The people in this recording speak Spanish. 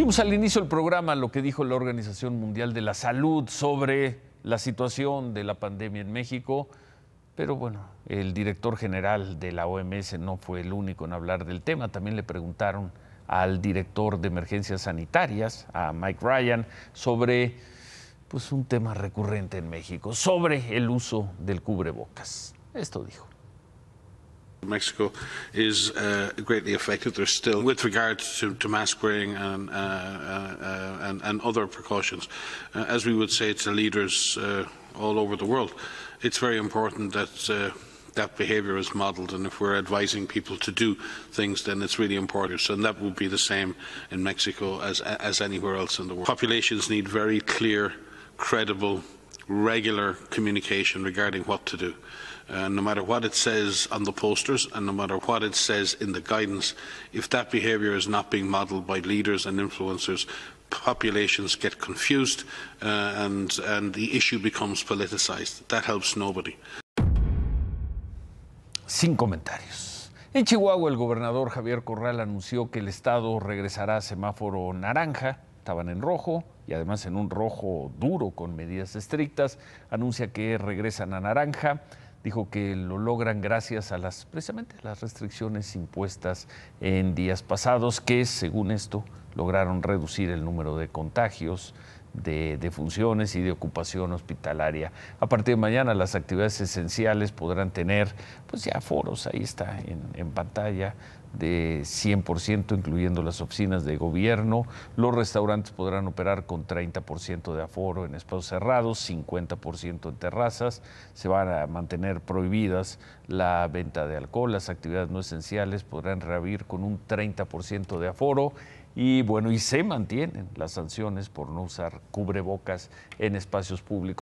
Vimos al inicio del programa lo que dijo la Organización Mundial de la Salud sobre la situación de la pandemia en México, pero bueno, el director general de la OMS no fue el único en hablar del tema, también le preguntaron al director de emergencias sanitarias, a Mike Ryan, sobre pues, un tema recurrente en México, sobre el uso del cubrebocas. Esto dijo. Mexico is uh, greatly affected. There's still, with regard to, to mask wearing and, uh, uh, and, and, other precautions, uh, as we would say to leaders uh, all over the world, it's very important that uh, that behaviour is modelled and if we're advising people to do things then it's really important and that will be the same in Mexico as, as anywhere else in the world. Populations need very clear, credible regular communication regarding what to do. Uh, no matter what it says on the posters and no matter what it says in the guidance, if that behaviour is not being modelled by leaders and influencers, populations get confused uh, and, and the issue becomes politicised. That helps nobody. Sin comentarios. En Chihuahua, el gobernador Javier Corral anunció que el Estado regresará a semáforo naranja estaban en rojo y además en un rojo duro con medidas estrictas. Anuncia que regresan a naranja. Dijo que lo logran gracias a las precisamente las restricciones impuestas en días pasados que según esto lograron reducir el número de contagios, de, funciones y de ocupación hospitalaria. A partir de mañana las actividades esenciales podrán tener, pues ya ahí está en, en pantalla, de 100%, incluyendo las oficinas de gobierno. Los restaurantes podrán operar con 30% de aforo en espacios cerrados, 50% en terrazas. Se van a mantener prohibidas la venta de alcohol. Las actividades no esenciales podrán reabrir con un 30% de aforo y bueno, y se mantienen las sanciones por no usar cubrebocas en espacios públicos.